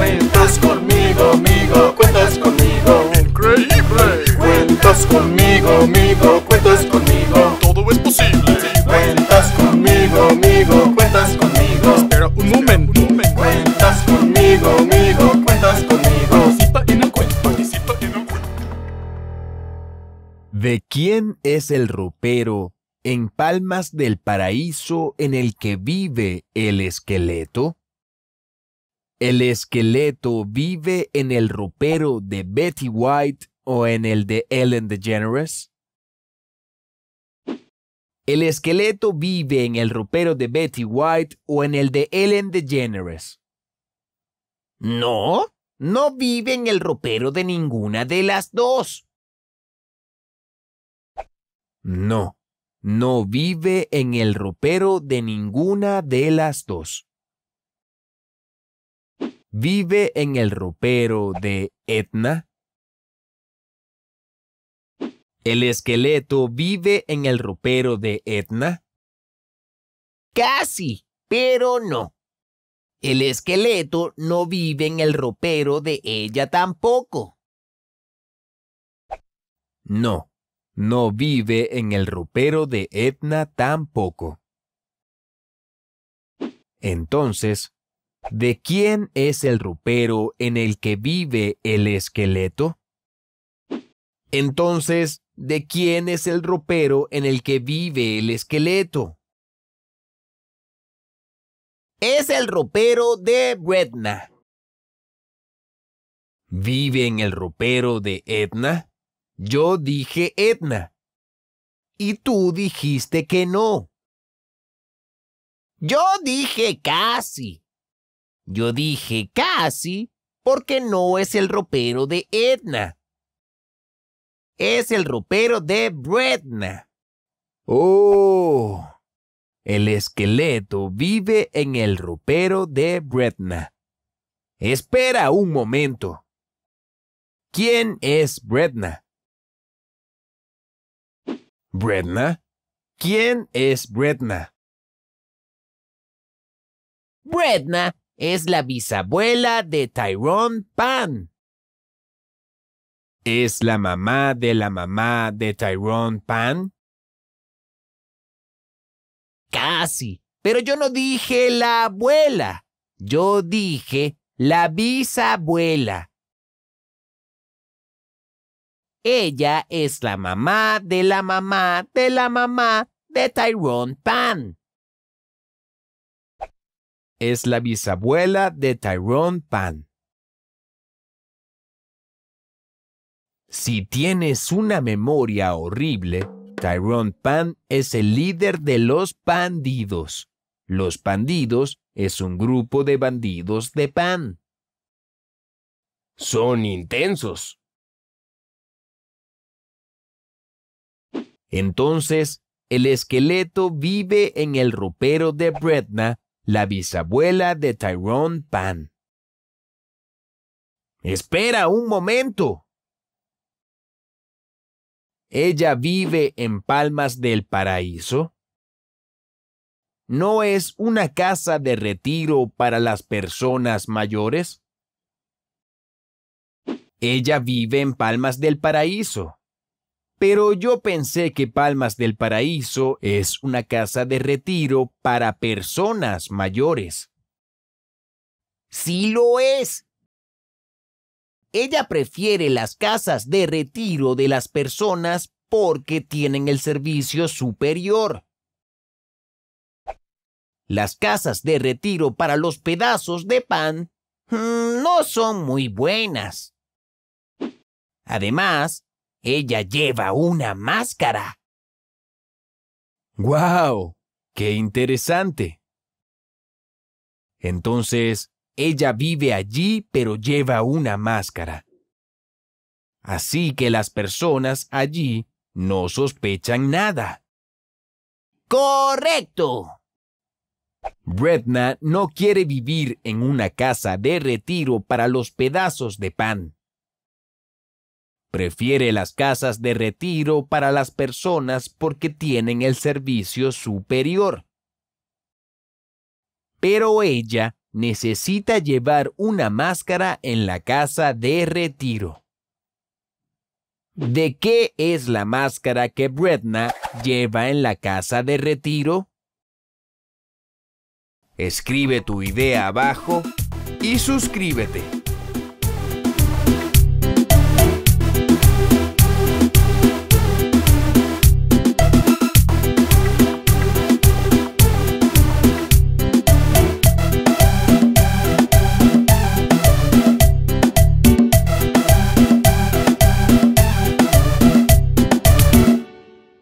Cuentas conmigo, amigo, cuentas conmigo. Increíble. Cuentas conmigo, amigo, cuentas conmigo. Todo es posible. Cuentas conmigo, amigo, cuentas conmigo. Espera un momento. Cuentas conmigo, amigo, cuentas conmigo. Participa en el cuento. Participa en cuento. ¿De quién es el ropero en Palmas del Paraíso en el que vive el esqueleto? El esqueleto vive en el ropero de Betty White o en el de Ellen DeGeneres. El esqueleto vive en el ropero de Betty White o en el de Ellen DeGeneres. No, no vive en el ropero de ninguna de las dos. No, no vive en el ropero de ninguna de las dos vive en el ropero de Etna? ¿El esqueleto vive en el ropero de Etna? Casi, pero no. El esqueleto no vive en el ropero de ella tampoco. No, no vive en el ropero de Etna tampoco. Entonces, ¿De quién es el ropero en el que vive el esqueleto? Entonces, ¿de quién es el ropero en el que vive el esqueleto? Es el ropero de Bretna. ¿Vive en el ropero de Etna? Yo dije Etna. Y tú dijiste que no. Yo dije casi. Yo dije casi porque no es el ropero de Edna. Es el ropero de Bretna. Oh, el esqueleto vive en el ropero de Bretna. Espera un momento. ¿Quién es Bretna? ¿Bretna? ¿Quién es Bretna? Bretna es la bisabuela de Tyrone Pan. ¿Es la mamá de la mamá de Tyrone Pan? Casi, pero yo no dije la abuela, yo dije la bisabuela. Ella es la mamá de la mamá de la mamá de Tyrone Pan es la bisabuela de Tyrone Pan. Si tienes una memoria horrible, Tyrone Pan es el líder de los pandidos. Los pandidos es un grupo de bandidos de pan. Son intensos. Entonces, el esqueleto vive en el ropero de Bretna la bisabuela de Tyrone Pan. Espera un momento. Ella vive en Palmas del Paraíso. ¿No es una casa de retiro para las personas mayores? Ella vive en Palmas del Paraíso pero yo pensé que Palmas del Paraíso es una casa de retiro para personas mayores. Sí lo es. Ella prefiere las casas de retiro de las personas porque tienen el servicio superior. Las casas de retiro para los pedazos de pan mm, no son muy buenas. Además, ella lleva una máscara. ¡Guau! ¡Qué interesante! Entonces, ella vive allí pero lleva una máscara. Así que las personas allí no sospechan nada. Correcto. Bretna no quiere vivir en una casa de retiro para los pedazos de pan. Prefiere las casas de retiro para las personas porque tienen el servicio superior. Pero ella necesita llevar una máscara en la casa de retiro. ¿De qué es la máscara que Bretna lleva en la casa de retiro? Escribe tu idea abajo y suscríbete.